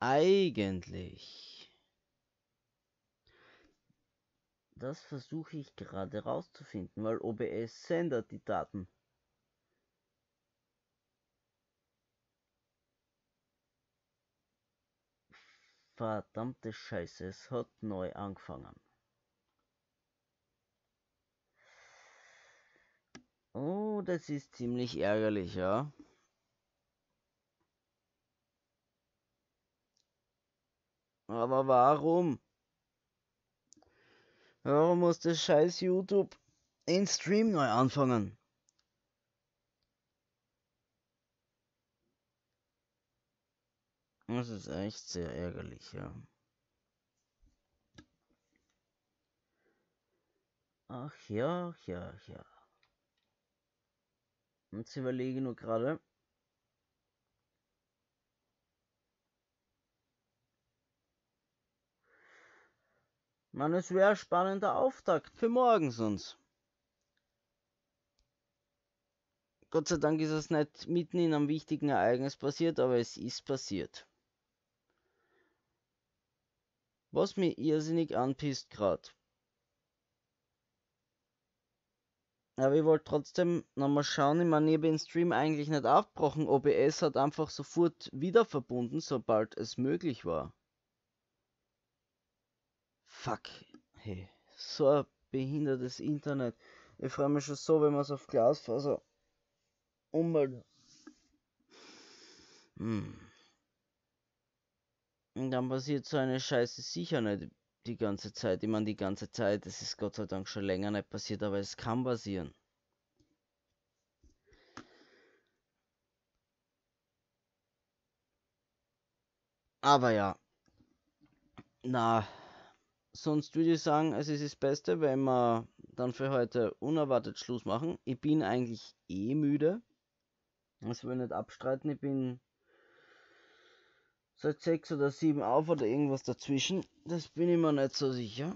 eigentlich? Das versuche ich gerade rauszufinden, weil OBS sendet die Daten. Verdammte Scheiße, es hat neu angefangen. Oh, das ist ziemlich ärgerlich, ja. Aber warum? Warum muss das scheiß YouTube in Stream neu anfangen? Das ist echt sehr ärgerlich, ja. Ach ja, ja, ja. Und sie überlege nur gerade, Man, es wäre ein spannender Auftakt für morgen sonst. Gott sei Dank ist es nicht mitten in einem wichtigen Ereignis passiert, aber es ist passiert. Was mir irrsinnig anpisst gerade. Aber ich wollte trotzdem nochmal schauen, ich meine, ich habe den Stream eigentlich nicht abgebrochen. OBS hat einfach sofort wieder verbunden, sobald es möglich war. Fuck. Hey, so ein behindertes Internet. Ich freue mich schon so, wenn man es auf Glasfaser umwelt. Hm. Und dann passiert so eine Scheiße sicher nicht die ganze Zeit. Ich meine, die ganze Zeit, das ist Gott sei Dank schon länger nicht passiert, aber es kann passieren. Aber ja. Na, sonst würde ich sagen, es ist das Beste, wenn wir dann für heute unerwartet Schluss machen. Ich bin eigentlich eh müde. Das will ich nicht abstreiten. Ich bin seit sechs oder sieben auf oder irgendwas dazwischen. Das bin ich mir nicht so sicher.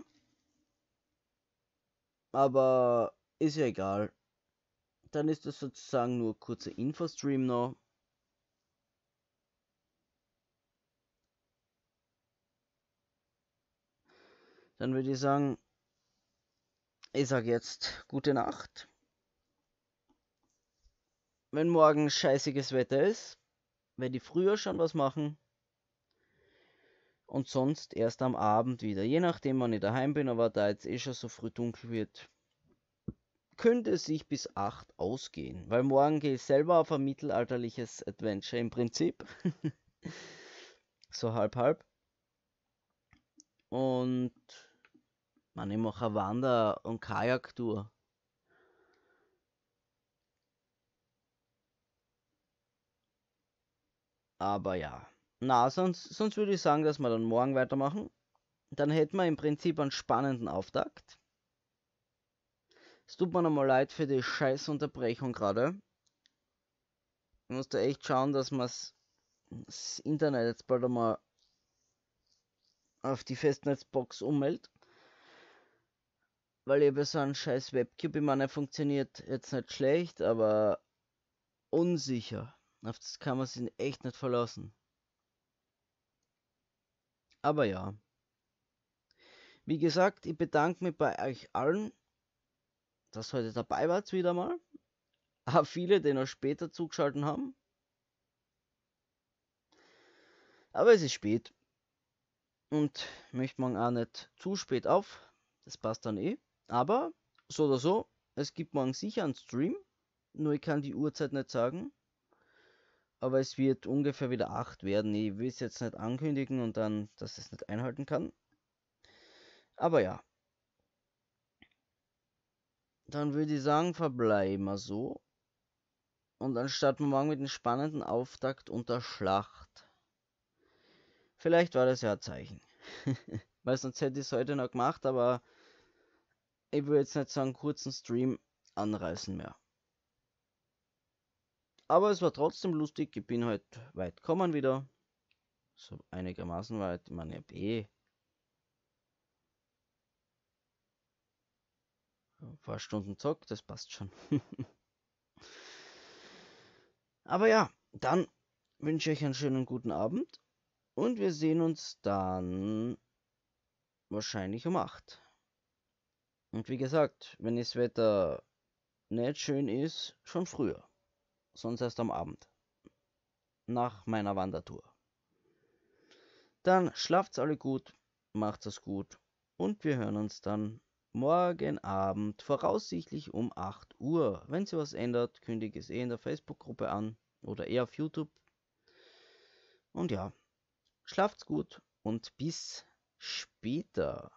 Aber ist ja egal. Dann ist das sozusagen nur kurzer Infostream noch. Dann würde ich sagen, ich sage jetzt gute Nacht. Wenn morgen scheißiges Wetter ist, werde ich früher schon was machen. Und sonst erst am Abend wieder. Je nachdem, wann ich daheim bin, aber da jetzt eh schon so früh dunkel wird, könnte es sich bis 8 ausgehen. Weil morgen gehe ich selber auf ein mittelalterliches Adventure im Prinzip. so halb halb. Und man, ich mache Wander- und Kajaktour. Aber ja. Na, sonst, sonst würde ich sagen, dass wir dann morgen weitermachen. Dann hätten wir im Prinzip einen spannenden Auftakt. Es tut mir nochmal leid für die scheiß Unterbrechung gerade. Ich musste echt schauen, dass man das Internet jetzt bald einmal auf die Festnetzbox ummeldet weil ich so ein scheiß Webcube, ich meine, er funktioniert jetzt nicht schlecht, aber unsicher. Auf das kann man sich echt nicht verlassen. Aber ja. Wie gesagt, ich bedanke mich bei euch allen, dass heute dabei wart wieder mal. Auch viele, die noch später zugeschaltet haben. Aber es ist spät. Und möchte man auch nicht zu spät auf. Das passt dann eh. Aber, so oder so, es gibt morgen sicher einen Stream. Nur ich kann die Uhrzeit nicht sagen. Aber es wird ungefähr wieder 8 werden. Ich will es jetzt nicht ankündigen und dann, dass es nicht einhalten kann. Aber ja. Dann würde ich sagen, verbleiben wir so. Und dann starten wir morgen mit einem spannenden Auftakt unter Schlacht. Vielleicht war das ja ein Zeichen. Weil sonst hätte ich es heute noch gemacht, aber ich will jetzt nicht sagen kurzen Stream anreißen mehr. Aber es war trotzdem lustig. Ich bin halt weit kommen wieder. So einigermaßen weit. Ich meine, ich Ein paar Stunden zock, das passt schon. Aber ja, dann wünsche ich euch einen schönen guten Abend und wir sehen uns dann wahrscheinlich um 8. Und wie gesagt, wenn das Wetter nicht schön ist, schon früher. Sonst erst am Abend. Nach meiner Wandertour. Dann schlaft's alle gut, macht's es gut und wir hören uns dann morgen Abend, voraussichtlich um 8 Uhr. Wenn sich was ändert, kündige es eh in der Facebook-Gruppe an oder eher auf YouTube. Und ja, schlaft's gut und bis später.